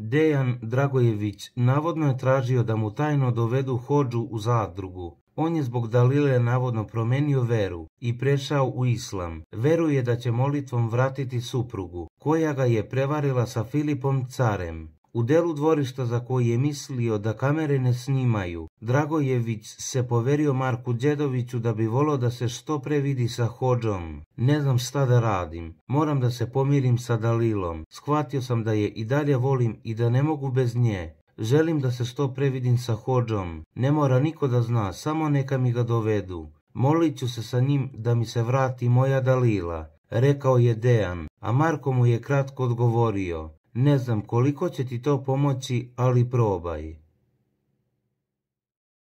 Dejan Dragojević navodno je tražio da mu tajno dovedu hođu u zadrugu. On je zbog Dalile navodno promenio veru i prešao u islam. Veruje da će molitvom vratiti suprugu, koja ga je prevarila sa Filipom carem. U delu dvorišta za koji je mislio da kamere ne snimaju, Dragojević se poverio Marku Đedoviću da bi volio da se što previdi vidi sa hođom. Ne znam šta da radim, moram da se pomirim sa Dalilom, shvatio sam da je i dalje volim i da ne mogu bez nje. Želim da se što previdim vidim sa hođom, ne mora niko da zna, samo neka mi ga dovedu. Molit ću se sa njim da mi se vrati moja Dalila, rekao je Dejan, a Marko mu je kratko odgovorio. Ne znam koliko će ti to pomoći, ali probaj.